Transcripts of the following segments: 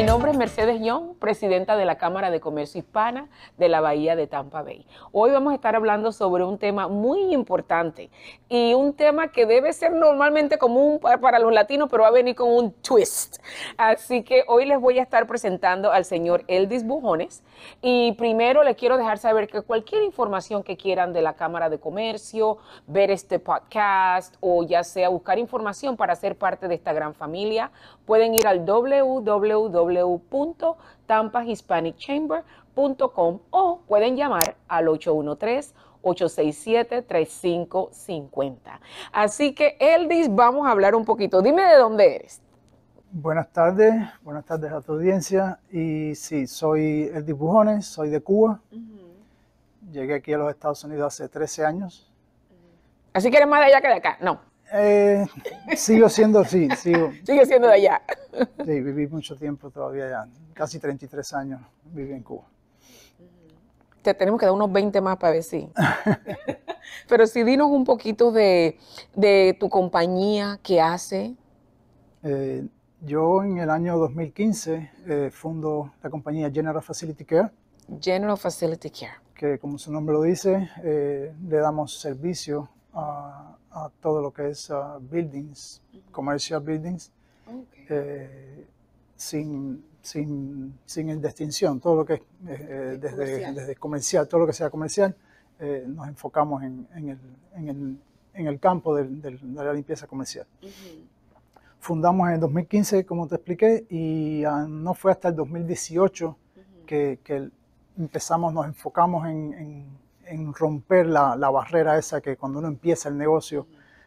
Mi nombre es Mercedes Young, presidenta de la Cámara de Comercio Hispana de la Bahía de Tampa Bay. Hoy vamos a estar hablando sobre un tema muy importante y un tema que debe ser normalmente común para los latinos, pero va a venir con un twist. Así que hoy les voy a estar presentando al señor Eldis Bujones y primero les quiero dejar saber que cualquier información que quieran de la Cámara de Comercio, ver este podcast o ya sea buscar información para ser parte de esta gran familia, pueden ir al www.tampahispanicchamber.com o pueden llamar al 813 867-3550. Así que, Eldis, vamos a hablar un poquito. Dime de dónde eres. Buenas tardes, buenas tardes a tu audiencia. Y sí, soy Eldis Bujones, soy de Cuba. Llegué aquí a los Estados Unidos hace 13 años. Así que eres más de allá que de acá, no. Eh, sigo siendo, así, sigo. Sigue siendo de allá. Sí, viví mucho tiempo todavía allá. Casi 33 años viví en Cuba. Te tenemos que dar unos 20 más para ver Pero sí, dinos un poquito de, tu compañía, qué hace. Eh, yo en el año 2015 eh, fundo la compañía General Facility Care. General Facility Care. Que como su nombre lo dice, eh, le damos servicio todo lo que es ah, buildings, comercial commercial buildings, eh, sin, sin, distinción, todo lo que es eh, eh, desde, comercial. todo lo que sea comercial, nos enfocamos en, el, campo de la limpieza comercial. Fundamos en 2015, como te expliqué, y ah, no fue hasta el 2018 que, empezamos, nos enfocamos en, romper la, barrera esa que cuando uno empieza el negocio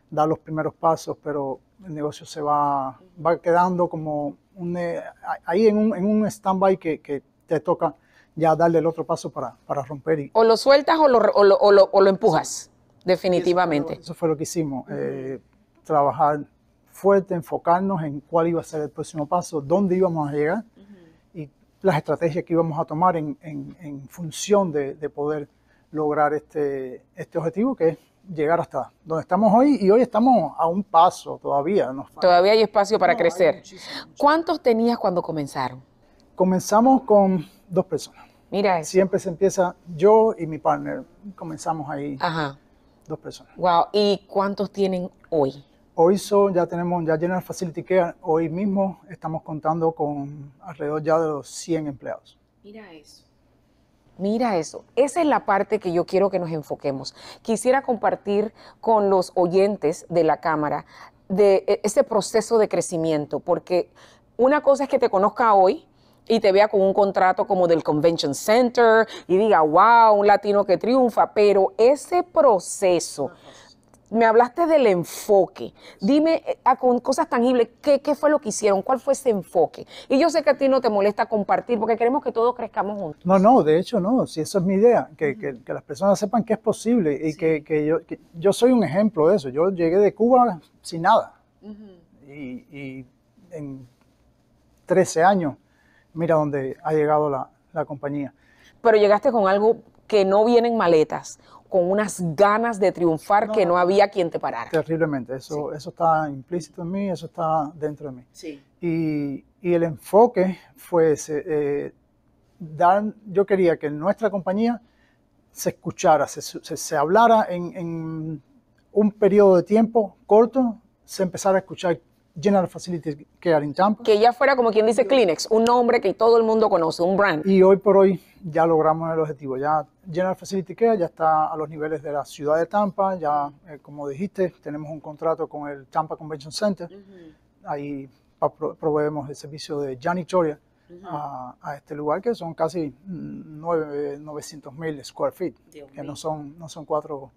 dar los primeros pasos, pero el negocio se va, quedando como un, eh, ahí en un, en un stand-by que, te toca ya darle el otro paso para, para romper. Y, o lo sueltas o lo, o lo, empujas, definitivamente. Eso, fue lo que hicimos, eh, trabajar fuerte, enfocarnos en cuál iba a ser el próximo paso, dónde íbamos a llegar y las estrategias que íbamos a tomar en, en, función de, de poder lograr este, este objetivo que es llegar hasta donde estamos hoy y hoy estamos a un paso todavía. Nos todavía hay espacio para crecer. ¿Cuántos tenías cuando comenzaron? Comenzamos con dos personas. Mira eso. Siempre se empieza yo y mi partner. Comenzamos ahí. Dos personas. Wow. ¿Y cuántos tienen hoy? Hoy son, ya tenemos, ya General Facility Care, hoy mismo estamos contando con alrededor ya de los 100 empleados. Mira eso. Mira eso, esa es la parte que yo quiero que nos enfoquemos. Quisiera compartir con los oyentes de la Cámara de eh, ese proceso de crecimiento, porque una cosa es que te conozca hoy y te vea con un contrato como del Convention Center y diga, wow, un latino que triunfa, pero ese proceso me hablaste del enfoque. Dime eh, ah, con cosas tangibles, ¿qué, fue lo que hicieron? ¿Cuál fue ese enfoque? Y yo sé que a ti no te molesta compartir porque queremos que todos crezcamos juntos. No, no, de hecho no, si eso es mi idea, que, las personas sepan que es posible y que, yo, soy un ejemplo de eso. Yo llegué de Cuba sin nada y, en 13 años, mira dónde ha llegado la, la compañía. Pero llegaste con algo que no viene en maletas con unas ganas de triunfar que no había quien te parara. Terriblemente, eso, eso está implícito en mí, eso está dentro de mí. Sí. Y, el enfoque fue ese, eh, yo quería que nuestra compañía se escuchara, se, hablara en, en, un periodo de tiempo corto, se empezara a escuchar General Facility Care en Tampa. Que ya fuera como quien dice Kleenex, un nombre que todo el mundo conoce, un brand. Y hoy por hoy ya logramos el objetivo. Ya General Facility Care ya está a los niveles de la ciudad de Tampa. Ya, eh, como dijiste, tenemos un contrato con el Tampa Convention Center. Ahí proveemos el servicio de janitoria a, este lugar, que son casi 900 mil square feet, que no son, no son cuatro.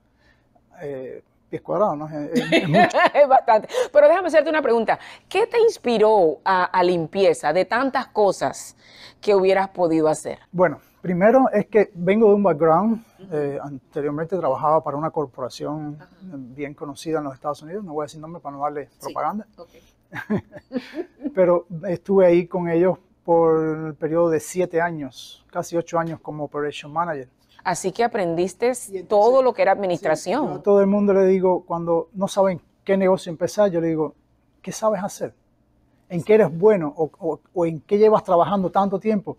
Eh, pies cuadrados, ¿no? Es, bastante. Pero déjame hacerte una pregunta. ¿Qué te inspiró a, limpieza de tantas cosas que hubieras podido hacer? Bueno, primero es que vengo de un background. Eh, anteriormente trabajaba para una corporación bien conocida en los Estados Unidos. No voy a decir nombre para no darle propaganda. Pero estuve ahí con ellos por el periodo de siete años, casi ocho años como Operation Manager. Así que aprendiste todo lo que era administración. a todo el mundo le digo, cuando no saben qué negocio empezar, yo le digo, ¿qué sabes hacer? ¿En qué eres bueno o, en qué llevas trabajando tanto tiempo?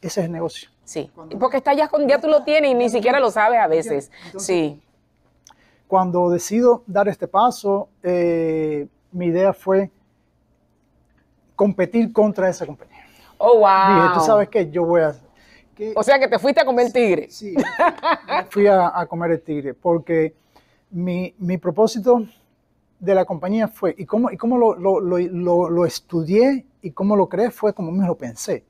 Ese es el negocio. Sí, porque está ya, ya tú lo tienes y ni siquiera lo sabes a veces. sí. Cuando decido dar este paso, eh, mi idea fue competir contra esa compañía. Oh, wow. Dije, tú sabes qué, yo voy a o sea que te fuiste a comer el tigre. Sí, fui a, comer el tigre porque mi, propósito de la compañía fue, y cómo, y cómo lo, estudié y cómo lo creé fue como me lo pensé.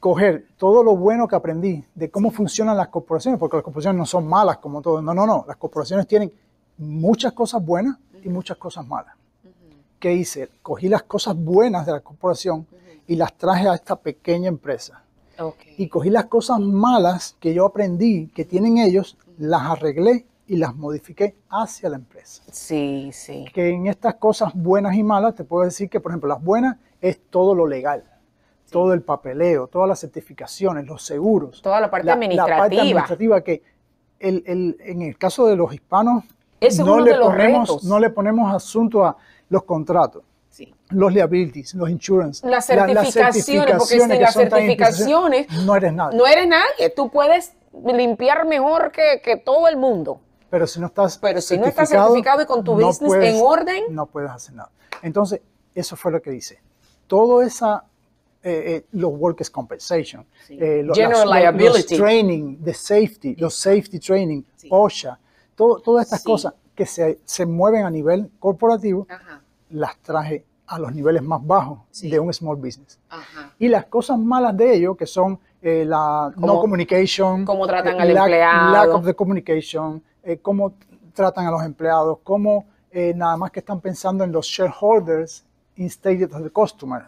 Coger todo lo bueno que aprendí de cómo funcionan las corporaciones, porque las corporaciones no son malas como todo, no, no, no, las corporaciones tienen muchas cosas buenas y muchas cosas malas. ¿Qué hice? Cogí las cosas buenas de la corporación y las traje a esta pequeña empresa. Y cogí las cosas malas que yo aprendí, que tienen ellos, las arreglé y las modifiqué hacia la empresa. Sí, sí. Que en estas cosas buenas y malas, te puedo decir que, por ejemplo, las buenas es todo lo legal, todo el papeleo, todas las certificaciones, los seguros. Toda la parte administrativa. que en el caso de los hispanos, no, no le ponemos asunto a los contratos. Los liabilities, los insurance. Las certificaciones, porque sin las certificaciones no eres nadie. No eres nadie, tú puedes limpiar mejor que, todo el mundo. Pero si no estás, Pero si estás certificado y con tu business en orden, no puedes hacer nada. Entonces, eso fue lo que dice. Todo esa eh, eh, los workers compensation, eh, los, General liability. training de safety, los safety training, OSHA, todo, todas estas cosas que se, se, mueven a nivel corporativo, Ajá las traje a los niveles más bajos de un small business. Y las cosas malas de ello, que son eh, la no communication, cómo tratan eh, al lack of the communication, eh, cómo tratan a los empleados, cómo nada más que están pensando en los shareholders instead of the customers.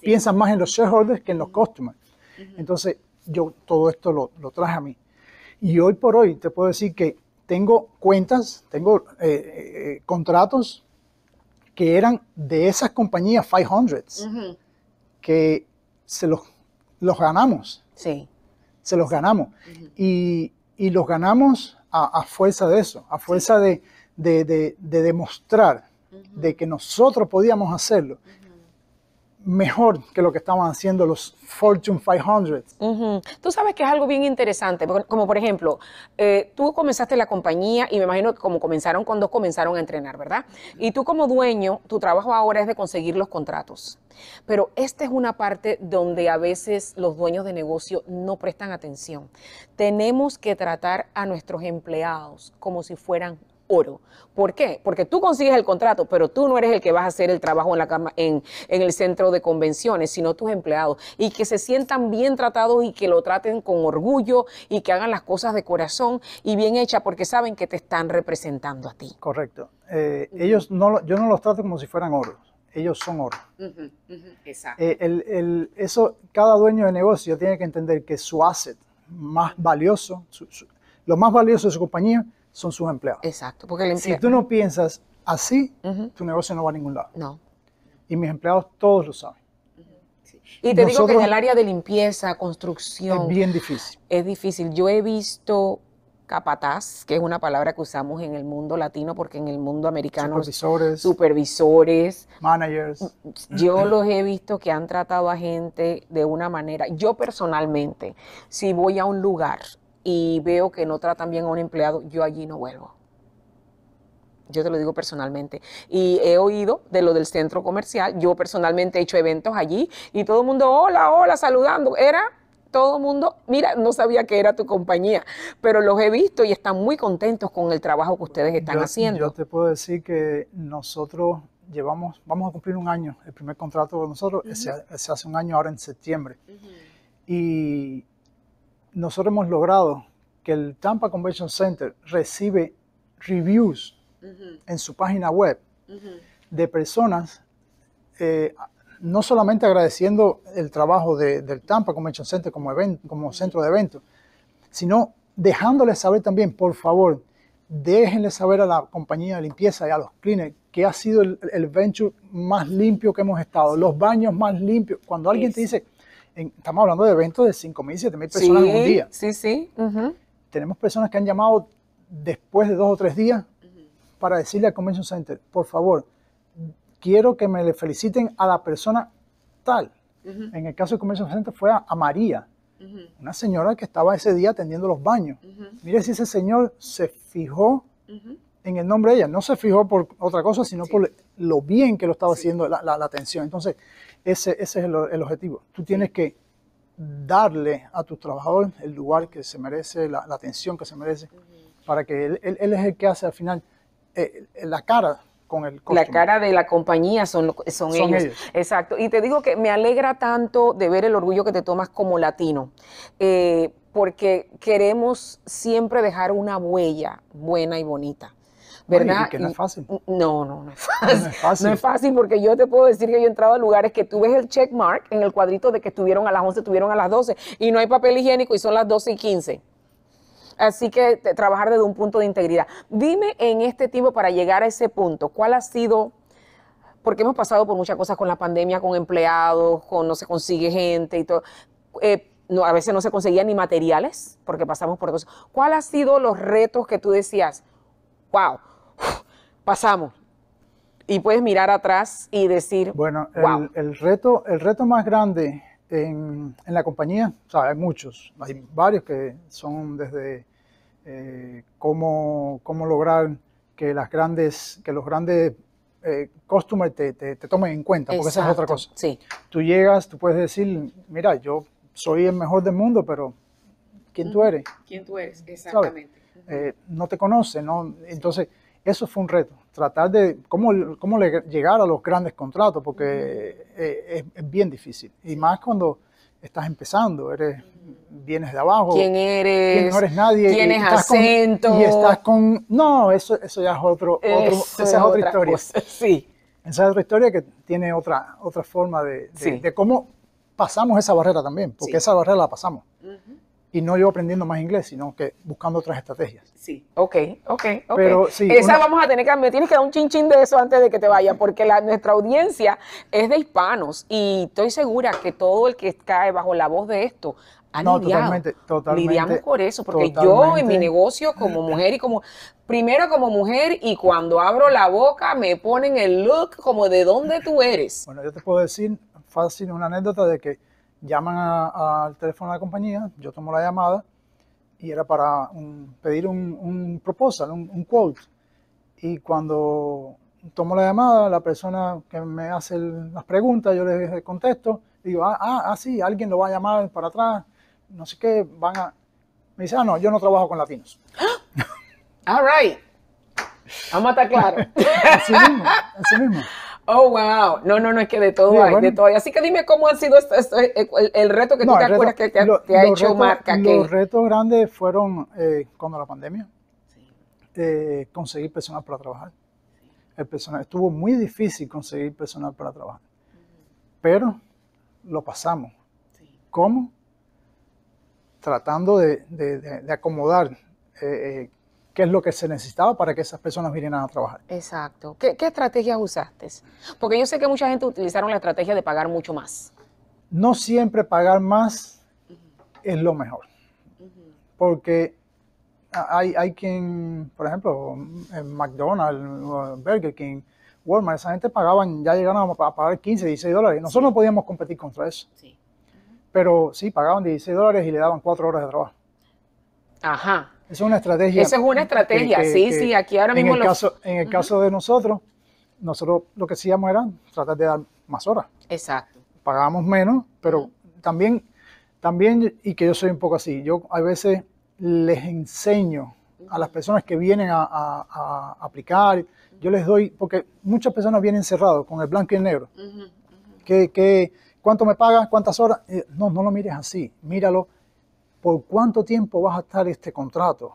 Piensan más en los shareholders que en los customers. Entonces, yo todo esto lo, traje a mí. Y hoy por hoy te puedo decir que tengo cuentas, tengo contratos que eran de esas compañías 500 que se los, los ganamos. Sí. Se los ganamos. y, los ganamos a, fuerza de eso, a fuerza de, demostrar de que nosotros podíamos hacerlo mejor que lo que estaban haciendo los Fortune 500. Tú sabes que es algo bien interesante, como por ejemplo, eh, tú comenzaste la compañía y me imagino que como comenzaron cuando comenzaron a entrenar, ¿verdad? Y tú como dueño, tu trabajo ahora es de conseguir los contratos. Pero esta es una parte donde a veces los dueños de negocio no prestan atención. Tenemos que tratar a nuestros empleados como si fueran oro. ¿Por qué? Porque tú consigues el contrato, pero tú no eres el que vas a hacer el trabajo en, la en, el centro de convenciones, sino tus empleados. Y que se sientan bien tratados y que lo traten con orgullo y que hagan las cosas de corazón y bien hecha porque saben que te están representando a ti. Correcto. Eh, ellos no, yo no los trato como si fueran oro. Ellos son oro. exacto. Eh, eso, cada dueño de negocio tiene que entender que su asset más valioso, lo más valioso de su compañía, son sus empleados. Exacto, porque Si tú no piensas así, tu negocio no va a ningún lado. No. Y mis empleados todos lo saben. Y te digo que en el área de limpieza, construcción... Es bien difícil. Es difícil. Yo he visto capataz, que es una palabra que usamos en el mundo latino, porque en el mundo americano... Supervisores. Supervisores. Managers. Yo los he visto que han tratado a gente de una manera... Yo personalmente, si voy a un lugar y veo que no tratan bien a un empleado, yo allí no vuelvo. Yo te lo digo personalmente. Y he oído de lo del centro comercial. Yo personalmente he hecho eventos allí y todo el mundo, hola, hola, saludando. Era todo el mundo, mira, no sabía que era tu compañía, pero los he visto y están muy contentos con el trabajo que ustedes están haciendo. Yo te puedo decir que nosotros llevamos, vamos a cumplir un año, el primer contrato con nosotros se, hace un año ahora en septiembre. Y nosotros hemos logrado que el Tampa Convention Center recibe reviews en su página web de personas, eh, no solamente agradeciendo el trabajo del Tampa Convention Center como, como centro de eventos, sino dejándoles saber también, por favor, déjenle saber a la compañía de limpieza y a los cleaners que ha sido el, venture más limpio que hemos estado, los baños más limpios. Cuando alguien te dice, estamos hablando de eventos de 5.000, 7.000 personas en un día. Sí, sí. Tenemos personas que han llamado después de dos o tres días para decirle al Convention Center, por favor, quiero que me le feliciten a la persona tal. En el caso del Convention Center fue a María, una señora que estaba ese día atendiendo los baños. Mire si ese señor se fijó en el nombre de ella. No se fijó por otra cosa, sino por lo bien que lo estaba haciendo la, atención. Entonces, ese, ese es el, objetivo. Tú tienes que darle a tus trabajadores el lugar que se merece, la, atención que se merece, para que él, es el que hace al final eh, la cara con el la cara de la compañía son, son, son ellos. Exacto. Y te digo que me alegra tanto de ver el orgullo que te tomas como latino, eh, porque queremos siempre dejar una huella buena y bonita. ¿verdad? no fácil. No, no, no es fácil. no es fácil. porque yo te puedo decir que yo he entrado a lugares que tú ves el check mark en el cuadrito de que estuvieron a las 11, estuvieron a las 12 y no hay papel higiénico y son las 12 y 15. Así que trabajar desde un punto de integridad. Dime en este tiempo para llegar a ese punto, ¿cuál ha sido porque hemos pasado por muchas cosas con la pandemia, con empleados, con no se consigue gente y todo. Eh, no, a veces no se conseguían ni materiales porque pasamos por dos ¿Cuál ha sido los retos que tú decías? Wow, pasamos y puedes mirar atrás y decir, bueno, el, reto, el reto más grande en, la compañía, o sea, hay muchos, hay varios que son desde eh, cómo, lograr que las grandes, que los grandes eh, te, tomen en cuenta, porque esa es otra cosa. Sí. Tú llegas, tú puedes decir, mira, yo soy el mejor del mundo, pero ¿quién tú eres? ¿Quién tú eres? Exactamente. Eh, no te conoce, ¿no? Entonces... Eso fue un reto, tratar de cómo, cómo llegar a los grandes contratos, porque eh, es, bien difícil. Y más cuando estás empezando, eres vienes de abajo. ¿Quién eres? no eres nadie? ¿Tienes acento? y estás con... No, eso, ya es otro, es otra, historia. sí. Esa es otra historia que tiene otra, otra forma de, de, cómo pasamos esa barrera también, porque esa barrera la pasamos y no yo aprendiendo más inglés, sino que buscando otras estrategias. Sí, ok, ok, ok. Pero, Esa vamos a tener que, me tienes que dar un chinchín de eso antes de que te vaya, porque la, nuestra audiencia es de hispanos y estoy segura que todo el que cae bajo la voz de esto ha no, Totalmente, totalmente, Lidiamos por eso, porque yo en mi negocio como mujer y como, primero como mujer y cuando abro la boca me ponen el look como de dónde tú eres. Bueno, yo te puedo decir fácil una anécdota de que llaman al teléfono de la compañía, yo tomo la llamada y era para pedir un, proposal, un, quote. Y cuando tomo la llamada, la persona que me hace las preguntas, yo le contesto, digo, ah, ah, ah, sí, alguien lo va a llamar para atrás, no sé qué, van a... Me dice, ah, no, yo no trabajo con latinos. All right. Vamos a estar claro. así mismo, así mismo. Oh, wow. No, no, no, es que de todo hay, de todo hay. Así que dime cómo ha sido eh, el, reto que tú te acuerdas que te, ha hecho marca. Los retos grandes fueron eh, cuando la pandemia, eh, conseguir personal para trabajar. estuvo muy difícil conseguir personal para trabajar, pero lo pasamos. ¿Cómo? Tratando de, acomodar qué es lo que se necesitaba para que esas personas vinieran a trabajar. Exacto. ¿Qué, estrategias usaste? Porque yo sé que mucha gente utilizaron la estrategia de pagar mucho más. No siempre pagar más es lo mejor. Porque hay, quien, por ejemplo, en McDonald's, Burger King, Walmart, esa gente pagaban, ya llegaron a pagar 15, 16 dólares. Nosotros no podíamos competir contra eso. Sí. Pero sí, pagaban 16 dólares y le daban 4 horas de trabajo. Ajá es una estrategia. Esa es una estrategia, sí, sí, aquí ahora mismo... En el, caso, en el caso de nosotros, nosotros lo que hacíamos era tratar de dar más horas. Exacto. Pagábamos menos, pero también, también, y que yo soy un poco así, yo a veces les enseño a las personas que vienen a, aplicar, yo les doy, porque muchas personas vienen cerrados con el blanco y el negro. Que, ¿Cuánto me pagas? ¿Cuántas horas? Eh, no, no lo mires así, míralo ¿por cuánto tiempo vas a estar este contrato?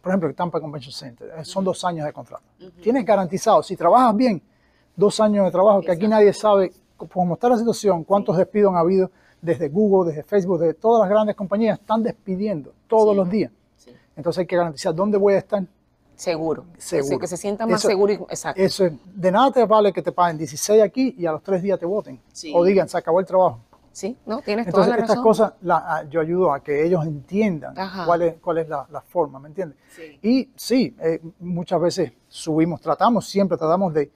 Por ejemplo, el Tampa Convention Center, eh, son dos años de contrato. Tienes garantizado, si trabajas bien, dos años de trabajo, que aquí nadie sabe cómo está la situación, cuántos despidos han habido desde Google, desde Facebook, de todas las grandes compañías, están despidiendo todos los días. Entonces hay que garantizar dónde voy a estar. Seguro. Seguro. que se sienta más seguro. Y, exacto. Eso, de nada te vale que te paguen 16 aquí y a los tres días te voten. O digan, se acabó el trabajo. Sí, no, tienes Entonces, toda la estas cosas ah, yo ayudo a que ellos entiendan cuál es, cuál es la, forma, ¿me entiendes? Y sí, eh, muchas veces subimos, tratamos, siempre tratamos de,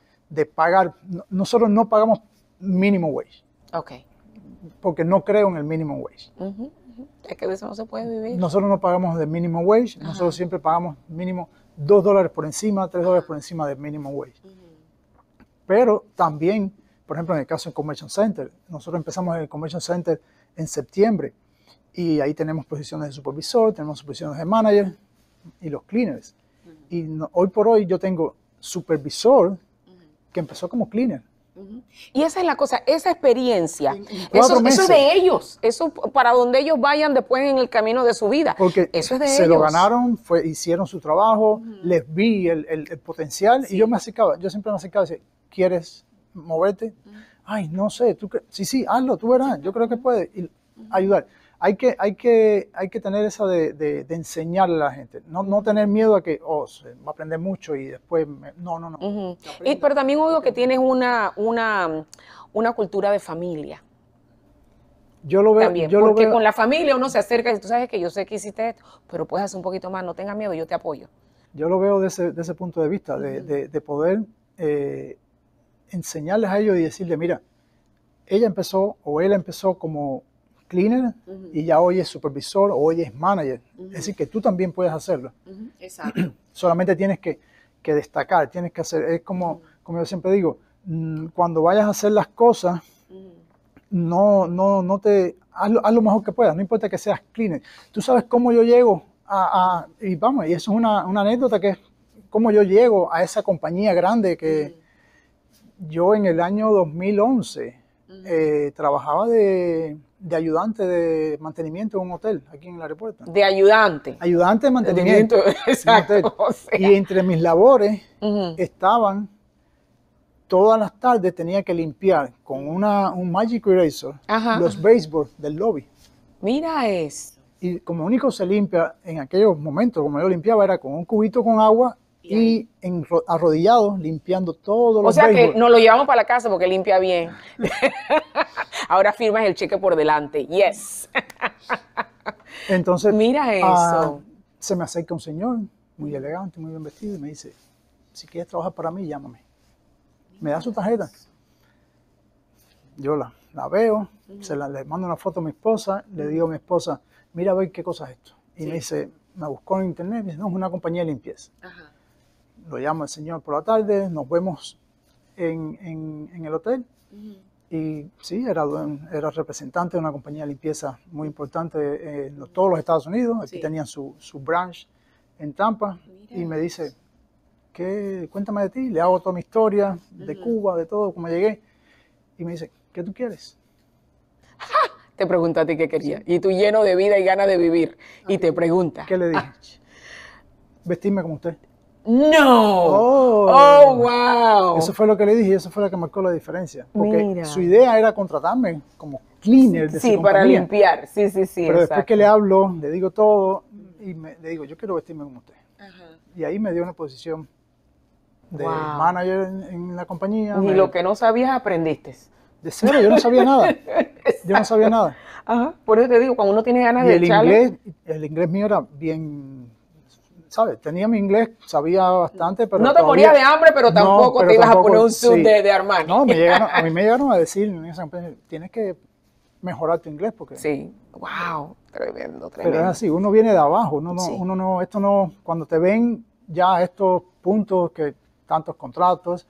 pagar. Nosotros no pagamos mínimo wage. Ok. Porque no creo en el mínimo wage. Es que a veces no se puede vivir. Nosotros no pagamos de mínimo wage, nosotros siempre pagamos mínimo dos dólares por encima, tres dólares por encima del mínimo wage. Pero también por ejemplo, en el caso del Convention Center, nosotros empezamos el Convention Center en septiembre y ahí tenemos posiciones de supervisor, tenemos posiciones de manager y los cleaners. Y hoy por hoy yo tengo supervisor que empezó como cleaner. Y esa es la cosa, esa experiencia, eso, es de ellos, eso para donde ellos vayan después en el camino de su vida. Porque eso es de se lo ganaron, hicieron su trabajo, les vi el, potencial y yo me acercaba, yo siempre me acercaba y decía, ¿quieres moverte. Ay, no sé, tú sí, sí, hazlo, tú verás, yo creo que puede ayudar. Hay que, hay, que, hay que tener esa de, de, enseñarle a la gente, no, tener miedo a que, oh, se va a aprender mucho y después, no, no, no. pero también oigo que tienes una, una, cultura de familia. Yo lo veo. También, porque con la familia uno se acerca y tú sabes que yo sé que hiciste esto, pero puedes hacer un poquito más, no tengas miedo, yo te apoyo. Yo lo veo desde ese, de ese punto de vista, de, de, de poder eh, enseñarles a ellos y decirle, mira, ella empezó o él empezó como cleaner y ya hoy es supervisor o hoy es manager. Es decir, que tú también puedes hacerlo. Solamente tienes que, destacar, tienes que hacer, es como, como yo siempre digo, mm, cuando vayas a hacer las cosas, no, no, no te, haz lo, lo, mejor que puedas, no importa que seas cleaner. Tú sabes cómo yo llego a, y vamos, y eso es una, una anécdota que es cómo yo llego a esa compañía grande que yo en el año 2011 eh, trabajaba de, ayudante de mantenimiento en un hotel aquí en el aeropuerto. ¿De ayudante? Ayudante de mantenimiento. exacto. Y entre mis labores estaban, todas las tardes tenía que limpiar con una, un Magic Eraser los béisbols del lobby. Mira eso. Y como único se limpia en aquellos momentos, como yo limpiaba, era con un cubito con agua y arrodillado, limpiando todo lo O sea que nos lo llevamos para la casa porque limpia bien. Ahora firmas el cheque por delante. Yes. Entonces, mira ah, eso. se me acerca un señor muy elegante, muy bien vestido y me dice, si quieres trabajar para mí, llámame. Me da su tarjeta. Yo la, la veo, se la, le mando una foto a mi esposa, le digo a mi esposa, mira a ver qué cosa es esto. Y me dice, me buscó en internet, me dice, no, es una compañía de limpieza. Ajá lo llamo el Señor por la tarde, nos vemos en, en, el hotel. Y sí, era, era representante de una compañía de limpieza muy importante eh, en todos los Estados Unidos. Aquí tenían su, su, branch en Tampa. Y me dice, ¿qué? cuéntame de ti. Le hago toda mi historia, de Cuba, de todo, cómo llegué. Y me dice, ¿qué tú quieres? Te pregunto a ti qué quería. Y tú lleno de vida y ganas de vivir. y te pregunta. ¿Qué le dije? Ah. Vestirme como usted. No. Oh. oh, wow. Eso fue lo que le dije y eso fue lo que marcó la diferencia. Porque su idea era contratarme como cleaner de Sí, para limpiar. Sí, sí, sí. Pero después que le hablo, le digo todo y le digo, yo quiero vestirme como usted. Ajá. Y ahí me dio una posición de manager en, la compañía. Y lo que no sabías aprendiste. De cero, yo no sabía nada. yo no sabía nada. Ajá. Por eso te digo, cuando uno tiene ganas de el inglés, el inglés mío era bien ¿sabes? Tenía mi inglés, sabía bastante, pero. No te morías de hambre, pero tampoco te ibas a poner un zoom de, de, Armani. No, me a mí me llegaron a decir, pues, tienes que mejorar tu inglés porque. Sí, wow, tremendo, tremendo. Pero es así, uno viene de abajo, uno no, uno no, esto no, cuando te ven ya estos puntos que tantos contratos,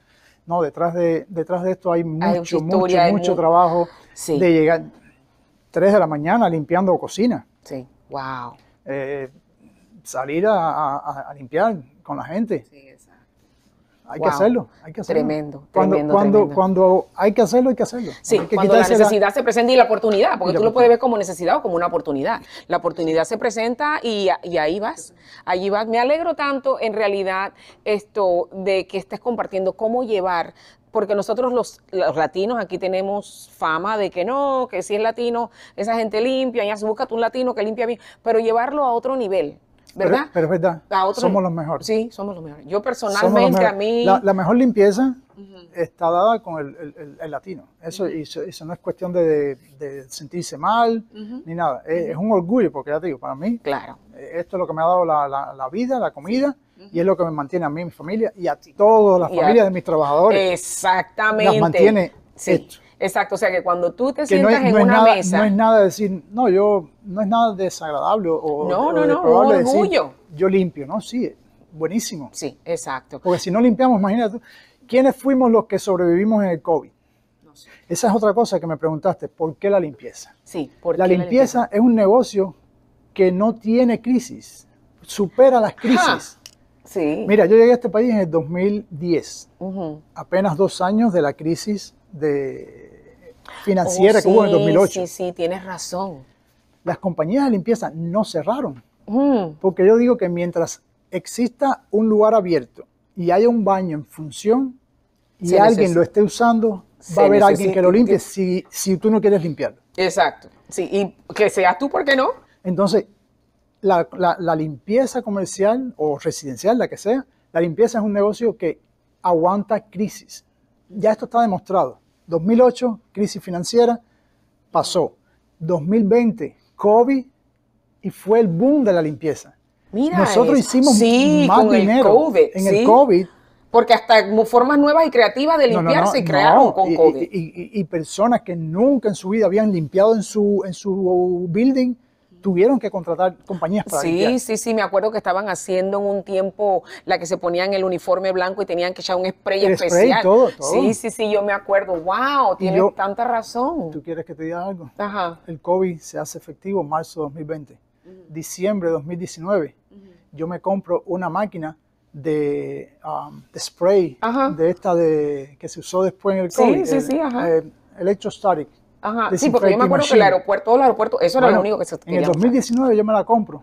no, detrás de, detrás de esto hay mucho, mucho, mucho trabajo de llegar 3 de la mañana limpiando cocina. Sí, wow salir a, limpiar con la gente. Sí, exacto. Hay que hacerlo, hay que hacerlo. Tremendo, cuando, cuando, hay que hacerlo, hay que hacerlo. Sí, cuando la necesidad se presenta y la oportunidad, porque tú lo puedes ver como necesidad o como una oportunidad. La oportunidad se presenta y, ahí vas, allí vas. Me alegro tanto, en realidad, esto de que estés compartiendo cómo llevar porque nosotros los, los, latinos aquí tenemos fama de que no, que si es latino, esa gente limpia, ya se busca tú un latino que limpia bien, pero llevarlo a otro nivel, ¿verdad? Pero, es verdad. somos los mejores. Sí, somos los mejores. Yo personalmente, a mí. La, mejor limpieza está dada con el, latino. Eso, eso, no es cuestión de, sentirse mal ni nada. Es, un orgullo, porque ya te digo, para mí. Claro. Eh, esto es lo que me ha dado la, la, vida, la comida. Y es lo que me mantiene a mí, mi familia y a todas las familias de mis trabajadores. Exactamente. Las mantiene esto. Exacto, o sea que cuando tú te sientas en una nada, mesa. No es nada decir, no, yo, no es nada desagradable o. No, no, no, orgullo. yo limpio, ¿no? Sí, buenísimo. Sí, exacto. Porque si no limpiamos, imagínate, ¿quiénes fuimos los que sobrevivimos en el COVID? No sé. Esa es otra cosa que me preguntaste, ¿por qué la limpieza? Sí, ¿por la, limpieza la limpieza es un negocio que no tiene crisis, supera las crisis. sí. Mira, yo llegué a este país en el 2010, apenas dos años de la crisis de financiera que hubo en el 2008. Sí, sí, tienes razón. Las compañías de limpieza no cerraron. Porque yo digo que mientras exista un lugar abierto y haya un baño en función y alguien lo esté usando, va a haber alguien que lo limpie si, si tú no quieres limpiarlo. Exacto. Sí, y que seas tú, ¿por qué no? Entonces, la, limpieza comercial o residencial, la que sea, la limpieza es un negocio que aguanta crisis. Ya esto está demostrado. 2008, crisis financiera, pasó. 2020, COVID y fue el boom de la limpieza. nosotros hicimos más dinero en el COVID. Porque hasta formas nuevas y creativas de limpiar se crearon con COVID. Y, personas que nunca en su vida habían limpiado en su, en su building, tuvieron que contratar compañías para Sí, sí, sí, me acuerdo que estaban haciendo en un tiempo la que se ponían el uniforme blanco y tenían que echar un spray especial. Spray, todo, todo. Sí, sí, sí, yo me acuerdo. Wow, tienes tanta razón. ¿Tú quieres que te diga algo? Ajá. El COVID se hace efectivo en marzo de 2020. Diciembre de 2019, yo me compro una máquina de, um, spray, de esta de, que se usó después en el COVID. Sí, sí, sí, ajá. Eh, electrostatic sí, porque yo me acuerdo que el aeropuerto, todos los aeropuertos, eso era lo único que se En el 2019 yo me la compro.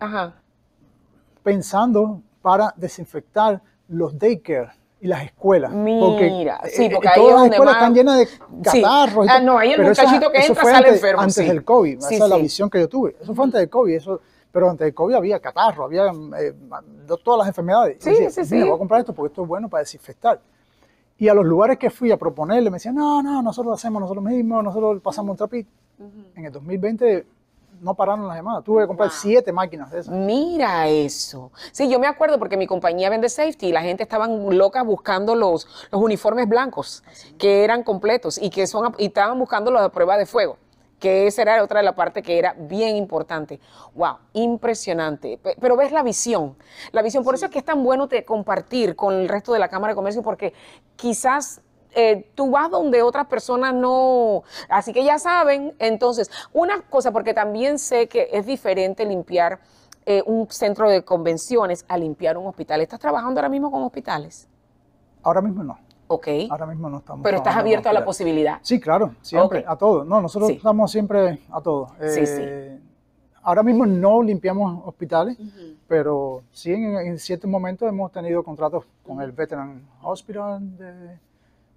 Pensando para desinfectar los daycare y las escuelas. Mira, porque, sí, eh, porque eh, todas las escuelas están llenas de catarros. Ah, no, ahí el muchachito que entra sale enfermo. Antes del COVID, esa es la visión que yo tuve. Eso fue antes del COVID, eso pero antes del COVID había catarro, había eh, todas las enfermedades. Sí, sí, sí, mira, voy a comprar esto porque esto es bueno para desinfectar. Y a los lugares que fui a proponerle, me decían, no, no, nosotros lo hacemos nosotros mismos, nosotros pasamos un trapito. En el 2020 no pararon las llamadas. Tuve que comprar siete máquinas de esas. Mira eso. Sí, yo me acuerdo porque mi compañía vende safety y la gente estaban loca buscando los, los uniformes blancos ah, que eran completos y que son y estaban buscando los de prueba de fuego que esa era otra de la parte que era bien importante. ¡Wow! Impresionante. Pero ves la visión, la visión. Por eso es que es tan bueno te compartir con el resto de la Cámara de Comercio, porque quizás eh, tú vas donde otras personas no. Así que ya saben. Entonces, una cosa, porque también sé que es diferente limpiar eh, un centro de convenciones a limpiar un hospital. ¿Estás trabajando ahora mismo con hospitales? Ahora mismo no. Ahora mismo no estamos. Pero estás abierto a la posibilidad. Sí, claro, siempre, a todo. No, nosotros estamos siempre a todo. Eh, ahora mismo no limpiamos hospitales, pero sí en, ciertos momentos hemos tenido contratos con el Veteran Hospital de,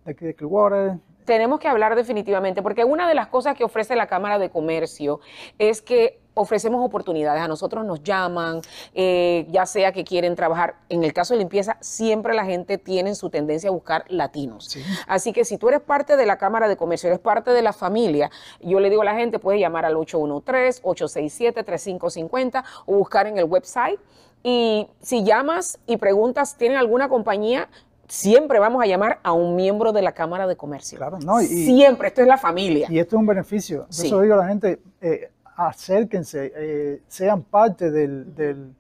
de, de Clearwater, tenemos que hablar definitivamente, porque una de las cosas que ofrece la Cámara de Comercio es que ofrecemos oportunidades. A nosotros nos llaman, eh, ya sea que quieren trabajar. En el caso de limpieza, siempre la gente tiene su tendencia a buscar latinos. Así que si tú eres parte de la Cámara de Comercio, eres parte de la familia, yo le digo a la gente, puedes llamar al 813-867-3550 o buscar en el website. Y si llamas y preguntas, ¿tienen alguna compañía? siempre vamos a llamar a un miembro de la Cámara de Comercio. Claro, no, siempre, esto es la familia. Y esto es un beneficio. Por eso digo a la gente, eh, acérquense, eh, sean parte del,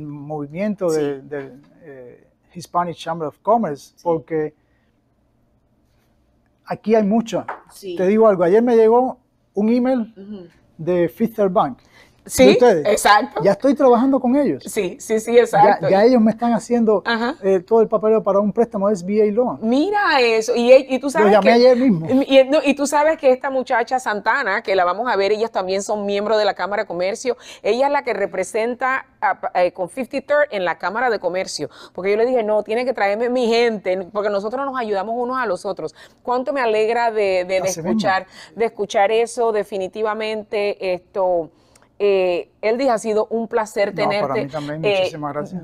movimiento del, eh, Hispanic Chamber of Commerce, porque aquí hay mucho. Te digo algo, ayer me llegó un email de Fifth Bank. Sí, exacto. Ya estoy trabajando con ellos. Sí, sí, sí, exacto. Ya, ellos me están haciendo eh, todo el papeleo para un préstamo SBA Loan. Mira eso. Y, y tú sabes Lo llamé ayer mismo. Y, tú sabes que esta muchacha Santana, que la vamos a ver, ellas también son miembros de la Cámara de Comercio. Ella es la que representa eh, con 53rd en la Cámara de Comercio. Porque yo le dije, no, tiene que traerme mi gente, porque nosotros nos ayudamos unos a los otros. ¿Cuánto me alegra de, escuchar, de escuchar eso definitivamente? Esto eh, día ha sido un placer tenerte. Eh,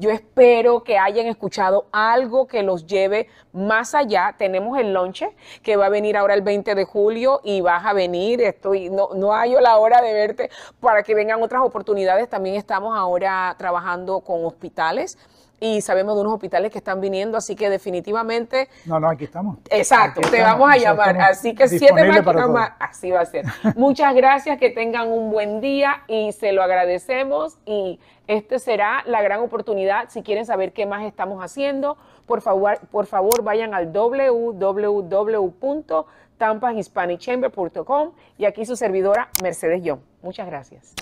yo espero que hayan escuchado algo que los lleve más allá. Tenemos el lonche que va a venir ahora el 20 de julio y vas a venir. Estoy, no, no hallo la hora de verte para que vengan otras oportunidades. También estamos ahora trabajando con hospitales y sabemos de unos hospitales que están viniendo, así que definitivamente... No, no, aquí estamos. Exacto, te vamos a llamar, así que siete máquinas más, así va a ser. Muchas gracias, que tengan un buen día y se lo agradecemos y esta será la gran oportunidad. Si quieren saber qué más estamos haciendo, por favor, por favor vayan al www.tampahispanicchamber.com y aquí su servidora Mercedes Young. Muchas gracias.